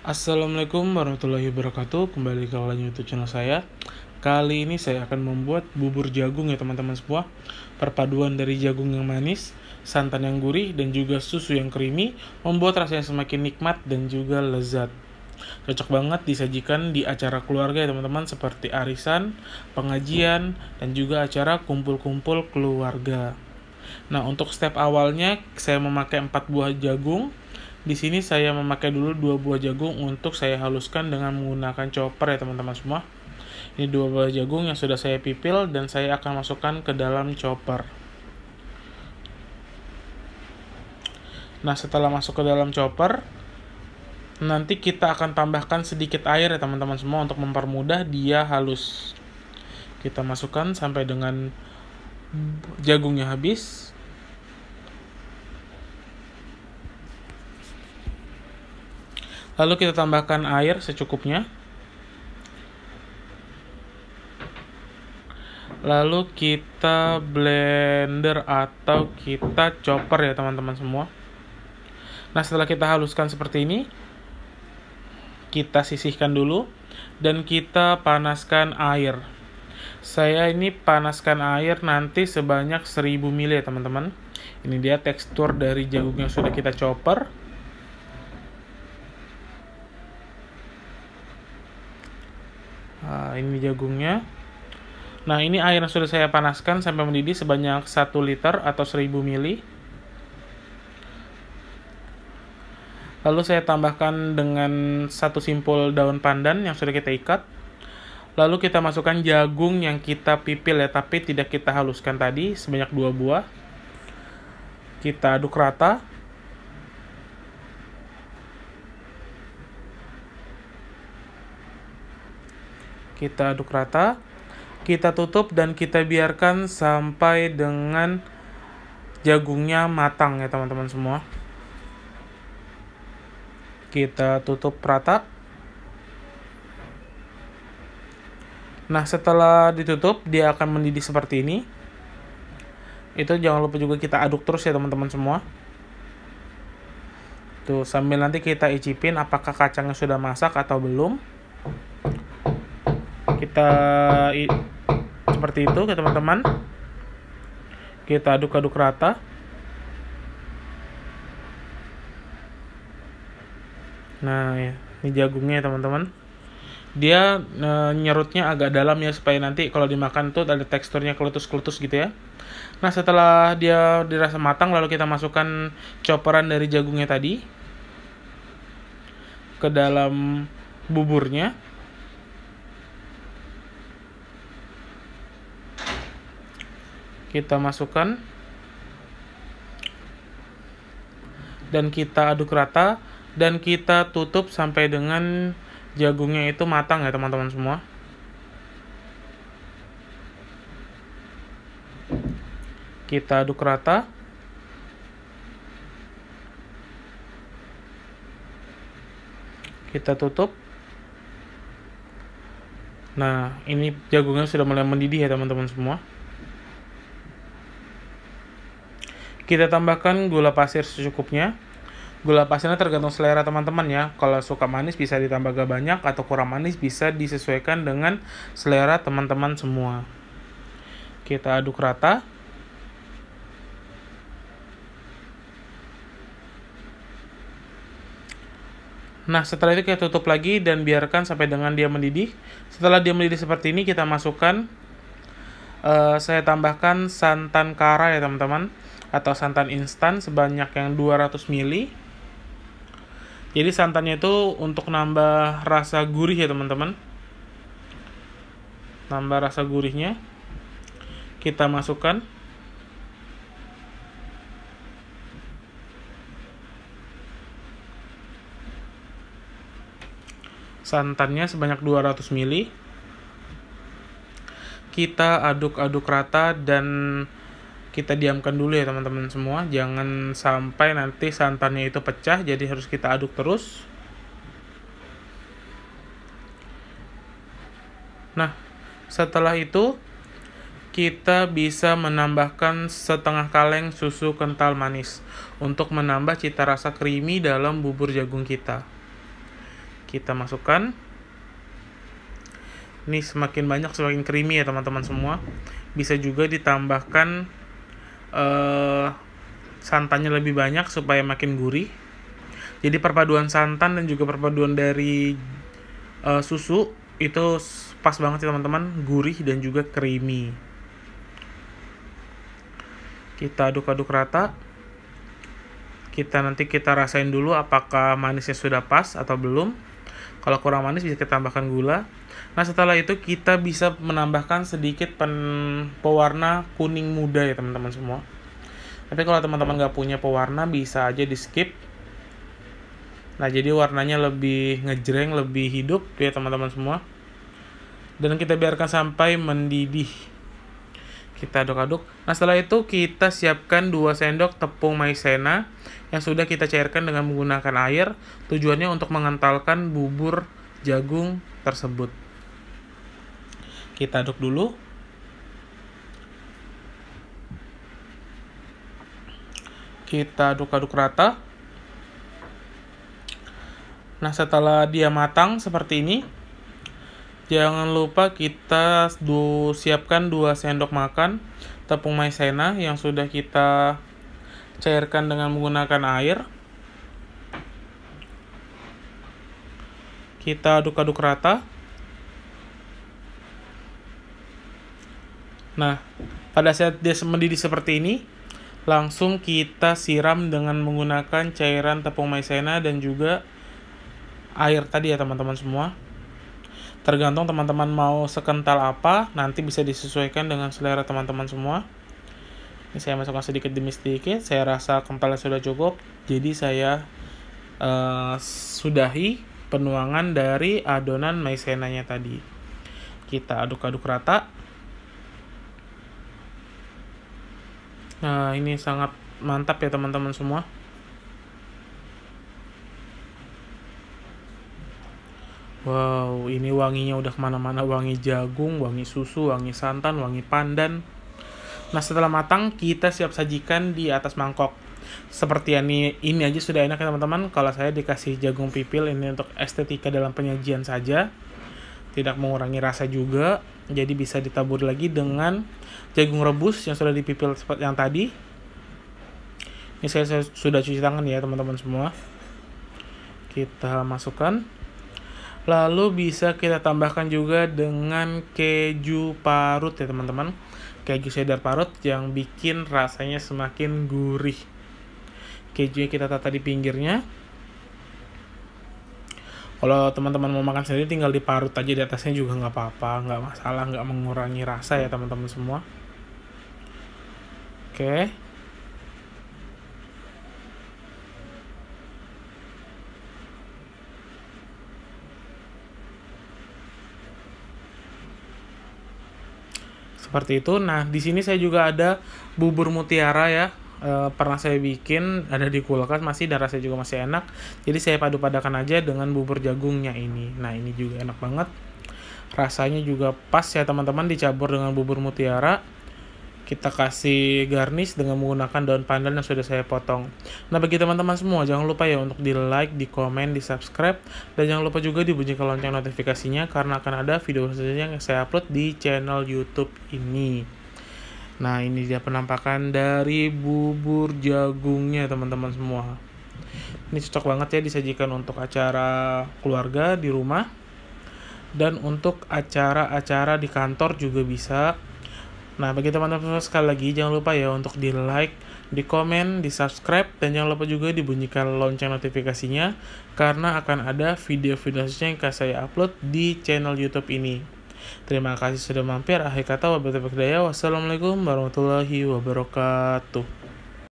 Assalamualaikum warahmatullahi wabarakatuh Kembali ke youtube channel saya Kali ini saya akan membuat bubur jagung ya teman-teman semua Perpaduan dari jagung yang manis, santan yang gurih, dan juga susu yang creamy Membuat rasanya semakin nikmat dan juga lezat Cocok banget disajikan di acara keluarga ya teman-teman Seperti arisan, pengajian, dan juga acara kumpul-kumpul keluarga Nah untuk step awalnya saya memakai 4 buah jagung di sini saya memakai dulu dua buah jagung untuk saya haluskan dengan menggunakan chopper ya teman-teman semua. Ini dua buah jagung yang sudah saya pipil dan saya akan masukkan ke dalam chopper. Nah setelah masuk ke dalam chopper, nanti kita akan tambahkan sedikit air ya teman-teman semua untuk mempermudah dia halus. Kita masukkan sampai dengan jagungnya habis, Lalu kita tambahkan air secukupnya. Lalu kita blender atau kita chopper ya teman-teman semua. Nah setelah kita haluskan seperti ini, kita sisihkan dulu dan kita panaskan air. Saya ini panaskan air nanti sebanyak 1000 ml ya teman-teman. Ini dia tekstur dari jagung yang sudah kita chopper. Nah, ini jagungnya. Nah, ini air yang sudah saya panaskan sampai mendidih sebanyak 1 liter atau 1000 ml. Lalu saya tambahkan dengan satu simpul daun pandan yang sudah kita ikat. Lalu kita masukkan jagung yang kita pipil ya, tapi tidak kita haluskan tadi sebanyak dua buah. Kita aduk rata. Kita aduk rata. Kita tutup dan kita biarkan sampai dengan jagungnya matang ya teman-teman semua. Kita tutup rata. Nah, setelah ditutup dia akan mendidih seperti ini. Itu jangan lupa juga kita aduk terus ya teman-teman semua. Tuh, sambil nanti kita icipin apakah kacangnya sudah masak atau belum kita seperti itu ke teman-teman kita aduk-aduk rata nah ya ini jagungnya teman-teman dia e, nyerutnya agak dalam ya supaya nanti kalau dimakan tuh ada teksturnya keletus-keletus gitu ya. Nah setelah dia dirasa matang lalu kita masukkan coperan dari jagungnya tadi ke dalam buburnya. kita masukkan dan kita aduk rata dan kita tutup sampai dengan jagungnya itu matang ya teman-teman semua kita aduk rata kita tutup nah ini jagungnya sudah mulai mendidih ya teman-teman semua Kita tambahkan gula pasir secukupnya. Gula pasirnya tergantung selera teman-teman ya. Kalau suka manis bisa ditambah agak banyak atau kurang manis bisa disesuaikan dengan selera teman-teman semua. Kita aduk rata. Nah, setelah itu kita tutup lagi dan biarkan sampai dengan dia mendidih. Setelah dia mendidih seperti ini, kita masukkan. Uh, saya tambahkan santan kara ya, teman-teman atau santan instan sebanyak yang 200 ml. Jadi santannya itu untuk nambah rasa gurih ya teman-teman. Nambah rasa gurihnya. Kita masukkan. santannya sebanyak 200 ml. Kita aduk-aduk rata dan kita diamkan dulu ya teman-teman semua jangan sampai nanti santannya itu pecah jadi harus kita aduk terus nah setelah itu kita bisa menambahkan setengah kaleng susu kental manis untuk menambah cita rasa creamy dalam bubur jagung kita kita masukkan ini semakin banyak semakin creamy ya teman-teman semua bisa juga ditambahkan uh, santannya lebih banyak supaya makin gurih. Jadi perpaduan santan dan juga perpaduan dari uh, susu itu pas banget sih teman-teman, gurih dan juga creamy. Kita aduk-aduk rata. Kita nanti kita rasain dulu apakah manisnya sudah pas atau belum. Kalau kurang manis bisa kita tambahkan gula Nah setelah itu kita bisa menambahkan sedikit pen, pewarna kuning muda ya teman-teman semua. Tapi kalau teman-teman nggak punya pewarna bisa aja di skip. Nah jadi warnanya lebih ngejreng, lebih hidup ya teman-teman semua. Dan kita biarkan sampai mendidih. Kita aduk-aduk. Nah setelah itu kita siapkan 2 sendok tepung maizena yang sudah kita cairkan dengan menggunakan air. Tujuannya untuk mengentalkan bubur jagung tersebut. Kita aduk dulu. Kita aduk-aduk rata. Nah, setelah dia matang seperti ini, jangan lupa kita du siapkan 2 sendok makan tepung maizena yang sudah kita cairkan dengan menggunakan air. Kita aduk-aduk rata. Nah, pada saat dia mendidih seperti ini, langsung kita siram dengan menggunakan cairan tepung maizena dan juga air tadi ya teman-teman semua. Tergantung teman-teman mau sekental apa, nanti bisa disesuaikan dengan selera teman-teman semua. Ini saya masukkan sedikit demi sedikit, saya rasa kentalnya sudah cukup, jadi saya uh, sudahi penuangan dari adonan maizenanya tadi. Kita aduk-aduk rata Nah, ini sangat mantap ya teman-teman semua. Wow, ini wanginya udah kemana-mana. Wangi jagung, wangi susu, wangi santan, wangi pandan. Nah, setelah matang, kita siap sajikan di atas mangkok. Seperti ini, ini aja sudah enak ya teman-teman. Kalau saya dikasih jagung pipil, ini untuk estetika dalam penyajian saja tidak mengurangi rasa juga jadi bisa ditabur lagi dengan jagung rebus yang sudah dipipil seperti yang tadi ini saya, saya sudah cuci tangan ya teman-teman semua kita masukkan lalu bisa kita tambahkan juga dengan keju parut ya teman-teman keju cheddar parut yang bikin rasanya semakin gurih kejunya kita tata di pinggirnya kalau teman-teman mau makan sendiri tinggal diparut aja di atasnya juga nggak apa-apa nggak masalah nggak mengurangi rasa ya teman-teman semua oke seperti itu nah di sini saya juga ada bubur mutiara ya Eh, pernah saya bikin ada di kulkas masih dan rasanya juga masih enak jadi saya padu padakan aja dengan bubur jagungnya ini nah ini juga enak banget rasanya juga pas ya teman-teman dicampur dengan bubur mutiara kita kasih garnish dengan menggunakan daun pandan yang sudah saya potong. Nah bagi teman-teman semua jangan lupa ya untuk di like, di komen, di subscribe dan jangan lupa juga dibunyikan lonceng notifikasinya karena akan ada video selanjutnya yang saya upload di channel YouTube ini. Nah ini dia penampakan dari bubur jagungnya teman-teman semua. Ini cocok banget ya disajikan untuk acara keluarga di rumah dan untuk acara-acara di kantor juga bisa. Nah bagi teman-teman semua sekali lagi jangan lupa ya untuk di like, di komen, di subscribe dan jangan lupa juga dibunyikan lonceng notifikasinya karena akan ada video-video yang akan saya upload di channel YouTube ini. Terima kasih sudah mampir. Akhir kata, wabarakatuh. Wassalamualaikum warahmatullahi wabarakatuh.